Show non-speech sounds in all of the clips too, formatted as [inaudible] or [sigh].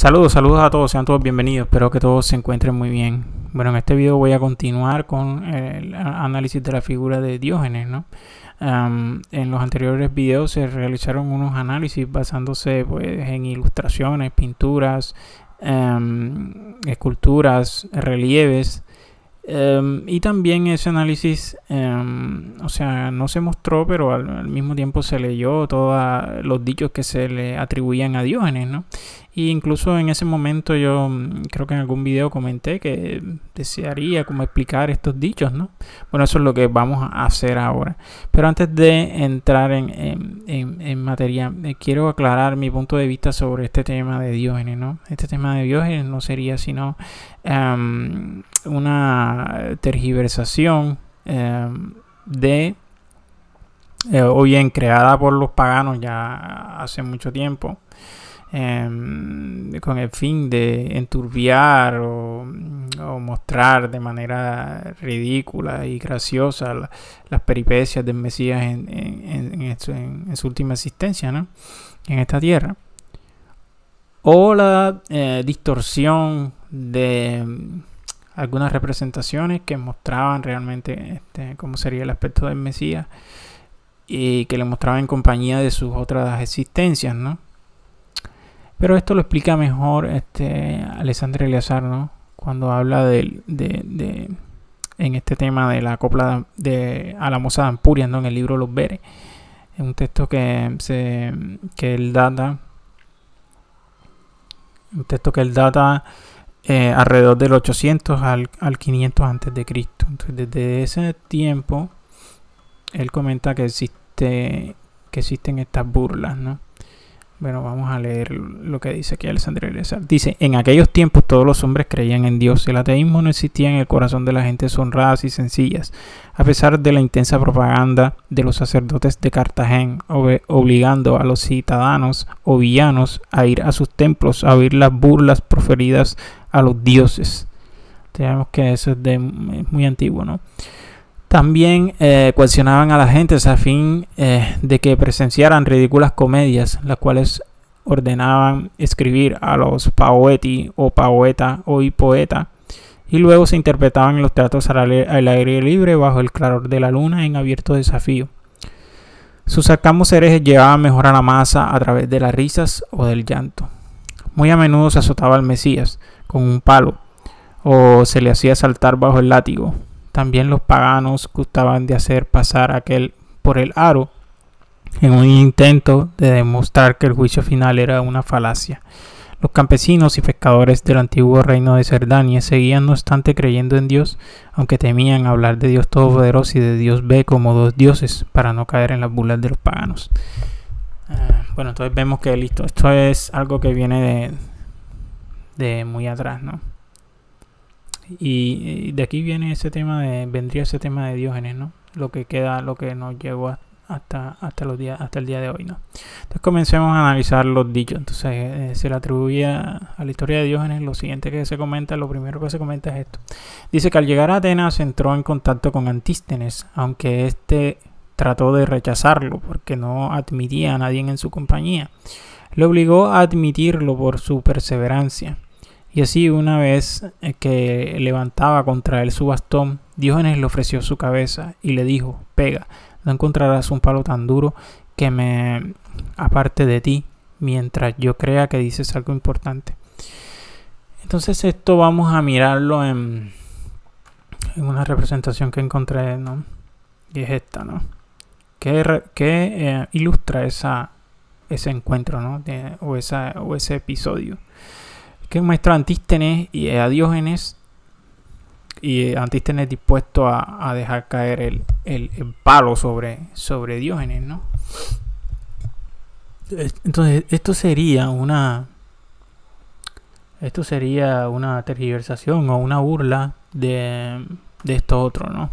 Saludos, saludos a todos, sean todos bienvenidos, espero que todos se encuentren muy bien. Bueno, en este video voy a continuar con el análisis de la figura de Diógenes, ¿no? en los anteriores videos se realizaron unos análisis basándose pues, en ilustraciones, pinturas, esculturas, relieves. y también ese análisis, o sea, no se mostró, pero al, al mismo tiempo se leyó todos los dichos que se le atribuían a Diógenes, ¿no? incluso en ese momento yo mm, creo que en algún video comenté que desearía como explicar estos dichos, ¿no? Bueno, eso es lo que vamos a hacer ahora. Pero antes de entrar en, materia, eh, quiero aclarar mi punto de vista sobre este tema de Diógenes, ¿no? Este tema de Diógenes no sería sino em, una tergiversación em, de eh, o bien creada por los paganos ya hace mucho tiempo Em, con el fin de enturbiar o, mostrar de manera ridícula y graciosa las peripecias del Mesías en, en, su, última existencia en esta tierra. O la eh, distorsión de em, algunas representaciones que mostraban realmente este, cómo sería el aspecto del Mesías y que le mostraban en compañía de sus otras existencias, ¿no? Pero esto lo explica mejor este Alessandro Eleazar, Cuando habla de, en este tema de la copla de a la mozada Ampurias, ¿no? En el libro Los Veres. Es un texto que, se, él data. Un texto que él data eh, alrededor del 800 al, al 500 antes de Cristo. Entonces, desde ese tiempo, él comenta que existe que existen estas burlas, ¿no? Bueno, vamos a leer lo que dice aquí Alexandre Iglesias. Dice, en aquellos tiempos todos los hombres creían en Dios. El ateísmo no existía en el corazón de las gentes honradas y sencillas, a pesar de la intensa propaganda de los sacerdotes de Cartagena, obligando a los ciudadanos o villanos a ir a sus templos a oír las burlas proferidas a los dioses. Tenemos que eso es de, muy antiguo, ¿no? También eh, cuestionaban a la gente a fin eh, de que presenciaran ridículas comedias, las cuales ordenaban escribir a los paoeti o paoeta o poeta, y luego se interpretaban en los teatros al aire libre bajo el claror de la luna en abierto desafío. Sus sarcasmos herejes llevaban mejor a la masa a través de las risas o del llanto. Muy a menudo se azotaba al Mesías con un palo o se le hacía saltar bajo el látigo, también los paganos gustaban de hacer pasar aquel por el aro en un intento de demostrar que el juicio final era una falacia. Los campesinos y pescadores del antiguo reino de Cerdania seguían no obstante creyendo en Dios, aunque temían hablar de Dios Todopoderoso y de Dios B como dos dioses para no caer en las bulas de los paganos. Ah, bueno, entonces vemos que listo, esto es algo que viene de muy atrás, ¿no? Y de aquí viene ese tema de, vendría ese tema de Diógenes, ¿no? Lo que queda, lo que nos llevó hasta, hasta hasta el día de hoy, ¿no? Entonces comencemos a analizar los dichos. Entonces eh, se le atribuía a la historia de Diógenes lo siguiente que se comenta, lo primero que se comenta es esto. Dice que al llegar a Atenas entró en contacto con Antístenes, aunque este trató de rechazarlo porque no admitía a nadie en su compañía. Le obligó a admitirlo por su perseverancia y así una vez eh, que levantaba contra él su bastón, Diógenes le ofreció su cabeza y le dijo, pega, no encontrarás un palo tan duro que me aparte de ti mientras yo crea que dices algo importante. Entonces esto vamos a mirarlo en, una representación que encontré, ¿no? Y es esta, ¿no? Que, eh, ilustra ese encuentro, ¿no? o ese episodio que el maestro Antístenes y eh, a Diógenes y eh, Antístenes dispuesto a, dejar caer el, palo sobre, sobre Diógenes, ¿no? Entonces, esto sería una. Esto sería una tergiversación o una burla de, esto otro, ¿no?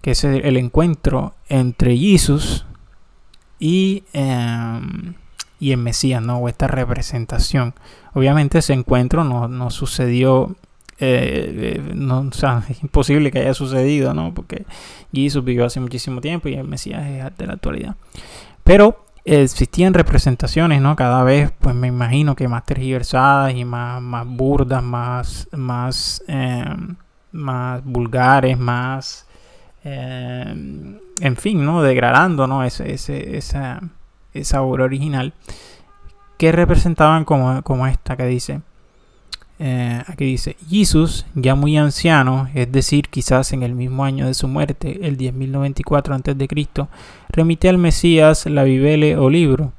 Que es el, encuentro entre Jesús y. Em, y el Mesías, ¿no? O esta representación. Obviamente ese encuentro no, no sucedió, eh, eh, no, o sea, [laughs] es imposible que haya sucedido, ¿no? Porque Jesús vivió hace muchísimo tiempo y el Mesías es de la actualidad. Pero existían representaciones, ¿no? Cada vez, pues me imagino que más tergiversadas y más, más burdas, más, más, em, más vulgares, más, em, en fin, ¿no? Degradando, ¿no? Ese, esa sabor original, que representaban como, esta que dice. Eh, aquí dice, Jesús ya muy anciano, es decir, quizás en el mismo año de su muerte, el 10.094 Cristo remite al Mesías la Bibele o libro.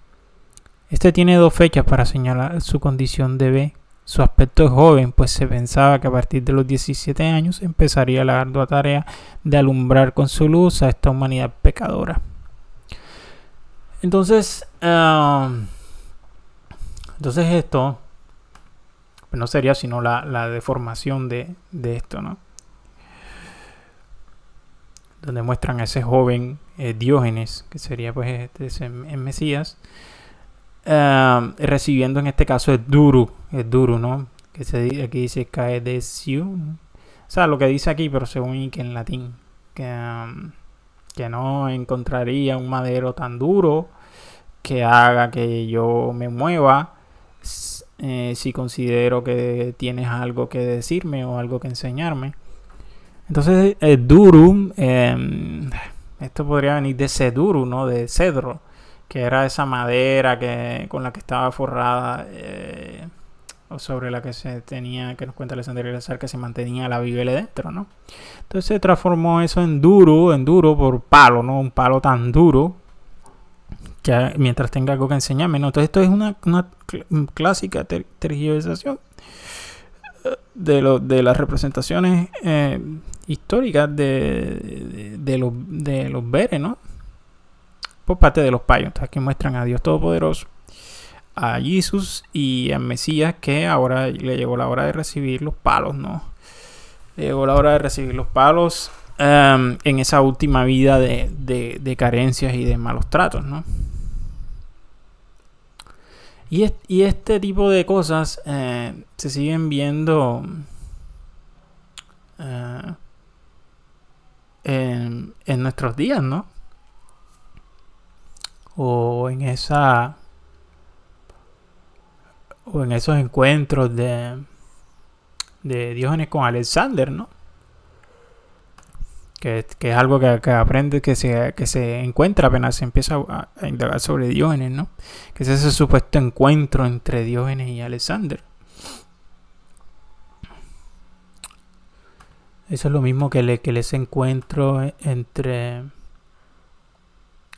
Este tiene dos fechas para señalar su condición de B. Su aspecto es joven, pues se pensaba que a partir de los 17 años empezaría la ardua tarea de alumbrar con su luz a esta humanidad pecadora. Entonces, entonces esto pues no sería sino la, deformación de, esto, ¿no? Donde muestran a ese joven eh, Diógenes, que sería pues este, Mesías, recibiendo en este caso es duro, es duro, ¿no? Que se, aquí dice siu. o sea, lo que dice aquí, pero según que en latín, que, que no encontraría un madero tan duro que haga que yo me mueva eh, si considero que tienes algo que decirme o algo que enseñarme. Entonces, el eh, em, esto podría venir de seduru, ¿no? De cedro, que era esa madera que, con la que estaba forrada eh, sobre la que se tenía, que nos cuenta la Grazar, que se mantenía la biblia dentro, ¿no? Entonces se transformó eso en duro, en duro por palo, ¿no? Un palo tan duro que mientras tenga algo que enseñarme, Entonces esto es una, mm, clásica tergiversación eh, de, de las representaciones eh, históricas de, los, de veres, ¿no? Por parte de los payos, que muestran a Dios Todopoderoso a Jesús y a Mesías que ahora le llegó la hora de recibir los palos, ¿no? Le llegó la hora de recibir los palos em, en esa última vida de, carencias y de malos tratos, ¿no? Y, este tipo de cosas eh, se siguen viendo eh, en, en nuestros días, ¿no? O en esa o en esos encuentros de, de Diógenes con Alexander, ¿no? Que, es algo que, aprende, que se, que se encuentra apenas se empieza a, indagar sobre Diógenes, ¿no? Que es ese supuesto encuentro entre Diógenes y Alexander. Eso es lo mismo que, le, que ese encuentro entre,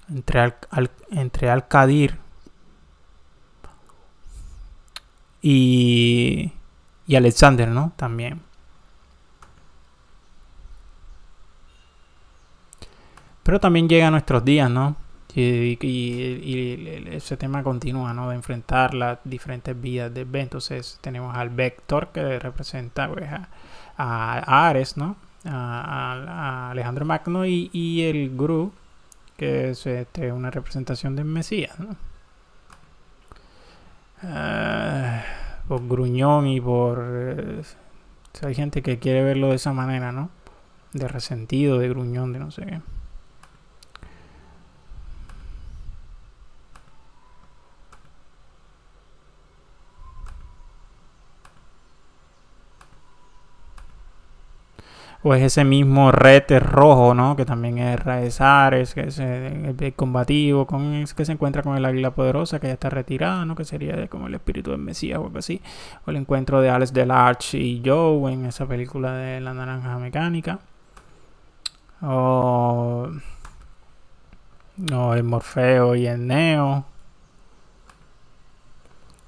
entre, al, entre Al-Qadir y, Alexander, ¿no? También. Pero también llega a nuestros días, ¿no? Y, ese tema continúa, ¿no? De enfrentar las diferentes vías de B. Entonces tenemos al Vector que representa pues, a, Ares, ¿no? A, Alejandro Magno y, el Gru que es este, una representación de Mesías, ¿no? Ah, por gruñón y por... Eh, hay gente que quiere verlo de esa manera, ¿no? De resentido, de gruñón, de no sé qué. o es ese mismo Rete Rojo, ¿no? Que también es Raez Ares, que es eh, el, combativo, con, que se encuentra con el Águila Poderosa, que ya está retirada, ¿no? Que sería como el espíritu del Mesías o algo así. O el encuentro de Alex Delarge y Joe en esa película de La Naranja Mecánica. O, o el Morfeo y el Neo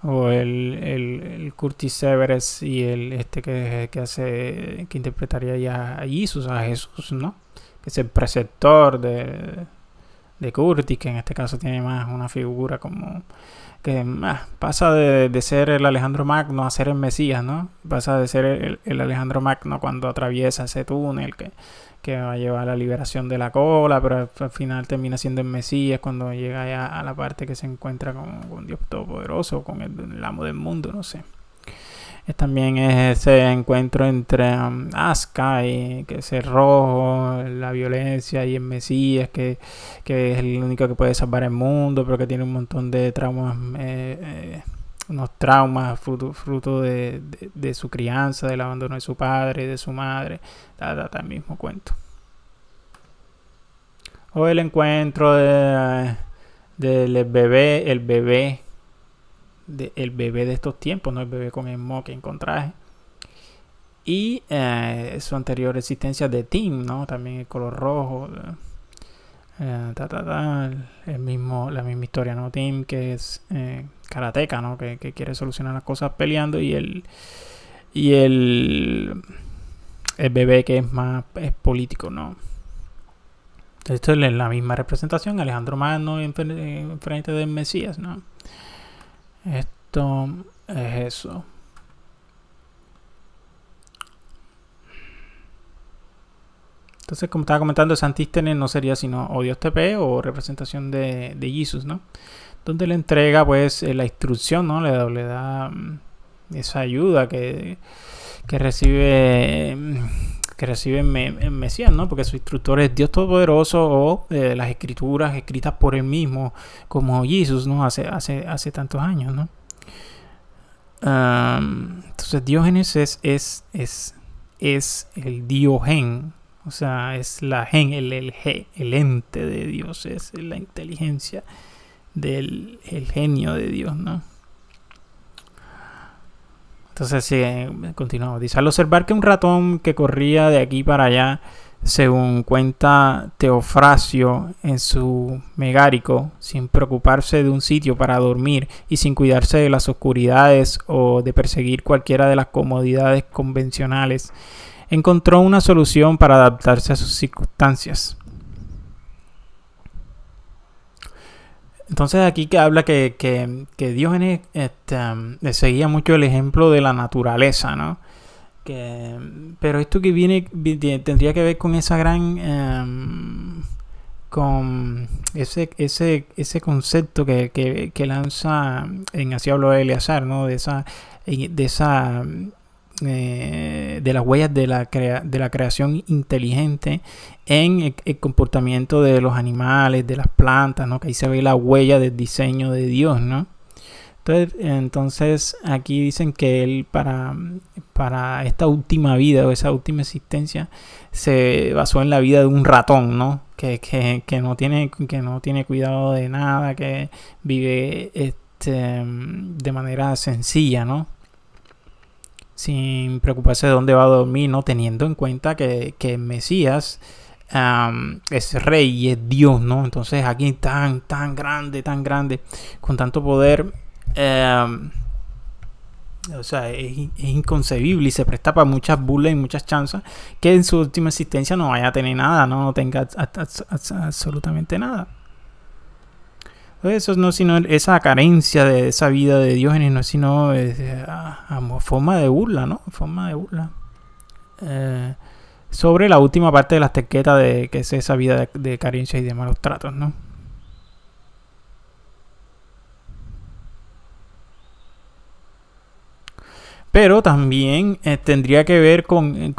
o el, Curtis Everest y el este que, hace que interpretaría ya a Jesús, Jesús, ¿no? Que es el preceptor de, de Curtis, que en este caso tiene más una figura como que ah, pasa de, ser el Alejandro Magno a ser el Mesías, ¿no? Pasa de ser el, el Alejandro Magno cuando atraviesa ese túnel que que va a llevar a la liberación de la cola, pero al final termina siendo el Mesías cuando llega a la parte que se encuentra con, un Dios Todopoderoso, con el, amo del mundo, no sé. también es ese encuentro entre um, Aska y que es rojo, la violencia y el Mesías, que, es el único que puede salvar el mundo, pero que tiene un montón de traumas. eh, eh unos traumas fruto, fruto de, su crianza, del abandono de su padre, de su madre, da mismo cuento. O el encuentro del bebé, el bebé, el bebé de estos tiempos, no el bebé con el mo que encontraje. Y eh, su anterior existencia de Tim, ¿no? También el color rojo. Eh, el mismo, la misma historia, ¿no? Tim, que es eh, karateca, ¿no? Que, quiere solucionar las cosas peleando y el. Y el. El bebé que es más es político, ¿no? Esto es la misma representación, Alejandro Magno en, frente del Mesías, Esto es eso. Entonces, como estaba comentando, Santístenes no sería sino o Dios TP o representación de, Jesús, Jesus, ¿no? Donde le entrega pues eh, la instrucción, ¿no? Le da, mm, esa ayuda que, recibe que recibe mm, Mesías, ¿no? Porque su instructor es Dios Todopoderoso o eh, las escrituras escritas por él mismo, como Jesús, ¿no? Hace, hace, hace tantos años, ¿no? entonces Diógenes es, es, es, es el Diogen o sea, es la gen, el, el, el ente de Dios, es la inteligencia del el genio de Dios, ¿no? Entonces, sí, eh, continuamos. Dice, al observar que un ratón que corría de aquí para allá, según cuenta Teofrasio en su Megárico, sin preocuparse de un sitio para dormir y sin cuidarse de las oscuridades o de perseguir cualquiera de las comodidades convencionales, encontró una solución para adaptarse a sus circunstancias. Entonces aquí que habla que, que, que Diógenes este, um, seguía mucho el ejemplo de la naturaleza, ¿no? pero esto que viene, tendría que ver con esa gran... Em, con ese, ese, ese concepto que, lanza en así habló Eleazar, ¿no? De esa, de esa eh, de las huellas de la, de la creación inteligente en el, comportamiento de los animales, de las plantas, ¿no? Que ahí se ve la huella del diseño de Dios, ¿no? Entonces, entonces aquí dicen que él para, para esta última vida o esa última existencia se basó en la vida de un ratón, ¿no? Que, no, tiene, que no tiene cuidado de nada, que vive este, de manera sencilla, ¿no? sin preocuparse de dónde va a dormir, ¿no? Teniendo en cuenta que, que Mesías es rey y es Dios, ¿no? Entonces aquí tan, tan grande, tan grande, con tanto poder. o sea, es, inconcebible y se presta para muchas burlas y muchas chanzas que en su última existencia no vaya a tener nada, no, no tenga absolutamente nada. Eso no sino esa carencia de esa vida de Diógenes, no sino es, eh, ah, forma de burla, ¿no? Forma de burla. Eh, sobre la última parte de las tequetas de que es esa vida de, carencia y de malos tratos, ¿no? Pero también eh, tendría que ver con,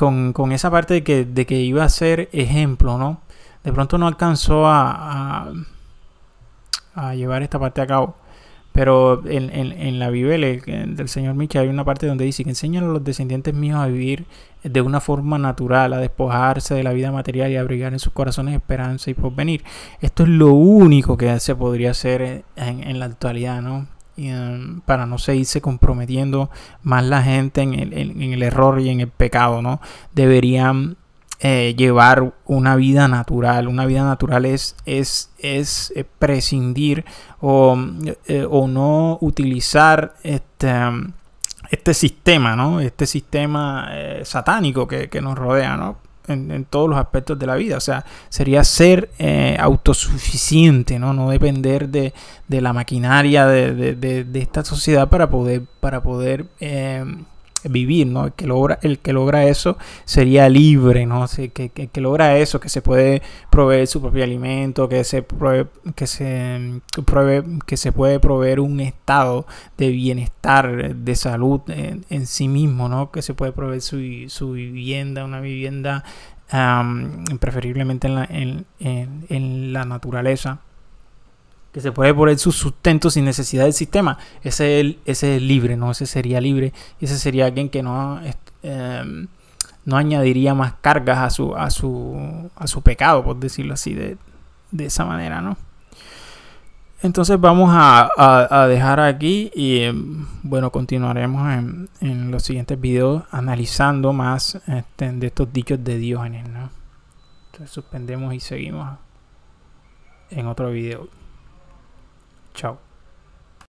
esa parte de que, iba a ser ejemplo, ¿no? De pronto no alcanzó a a llevar esta parte a cabo. Pero en, la Biblia del Señor Micha hay una parte donde dice que enseñan a los descendientes míos a vivir de una forma natural, a despojarse de la vida material y a abrigar en sus corazones esperanza y porvenir. Esto es lo único que se podría hacer en, la actualidad, ¿no? Y, um, para no seguirse comprometiendo más la gente en el, en el error y en el pecado, ¿no? Deberían eh, llevar una vida natural. Una vida natural es, es, es eh, prescindir eh, o, no utilizar este, este sistema, ¿no? Este sistema satánico que, nos rodea, En, todos los aspectos de la vida. O sea, sería ser autosuficiente, ¿no? No depender de, la maquinaria de, esta sociedad para poder, para poder vivir, ¿no? El que logra, el que logra eso sería libre, ¿no? que, logra eso, que se puede proveer su propio alimento, que se, que, se mm, provee, que se puede proveer un estado de bienestar, de salud en, sí mismo, ¿no? Que se puede proveer su, vivienda, una vivienda preferiblemente en la, en, en la naturaleza que se puede poner su sustento sin necesidad del sistema, ese es, ese libre, ¿no? Ese sería libre, ese sería alguien que no, em, no añadiría más cargas a su, a su, a su pecado, por decirlo así, de, esa manera, ¿no? Entonces vamos a, dejar aquí y em, bueno, continuaremos en, los siguientes videos analizando más este, de estos dichos de Diógenes, ¿no? Entonces suspendemos y seguimos en otro video. Chao.